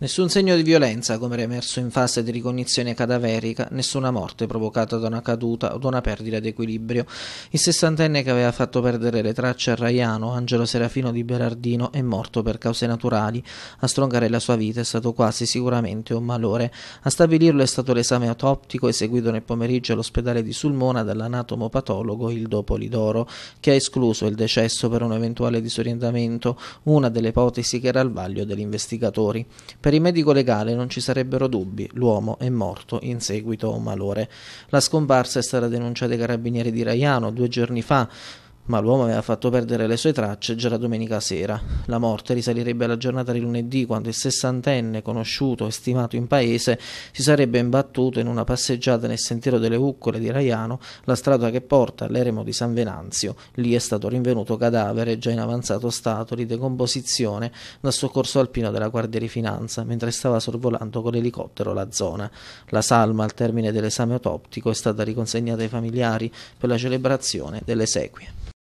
Nessun segno di violenza, come era emerso in fase di ricognizione cadaverica, nessuna morte provocata da una caduta o da una perdita di equilibrio. Il sessantenne che aveva fatto perdere le tracce a Raiano, Angelo Serafino di Berardino, è morto per cause naturali. A stroncare la sua vita è stato quasi sicuramente un malore. A stabilirlo è stato l'esame autoptico eseguito nel pomeriggio all'ospedale di Sulmona dall'anatomopatologo Ildo Polidoro, che ha escluso il decesso per un eventuale disorientamento, una delle ipotesi che era al vaglio degli investigatori. Per per il medico legale non ci sarebbero dubbi, l'uomo è morto in seguito a un malore. La scomparsa è stata denunciata ai carabinieri di Raiano due giorni fa ma l'uomo aveva fatto perdere le sue tracce già la domenica sera. La morte risalirebbe alla giornata di lunedì, quando il sessantenne, conosciuto e stimato in paese, si sarebbe imbattuto in una passeggiata nel sentiero delle Uccole di Raiano, la strada che porta all'eremo di San Venanzio. Lì è stato rinvenuto cadavere, già in avanzato stato di decomposizione, dal soccorso alpino della Guardia di Finanza, mentre stava sorvolando con l'elicottero la zona. La salma, al termine dell'esame autoptico, è stata riconsegnata ai familiari per la celebrazione delle sequie.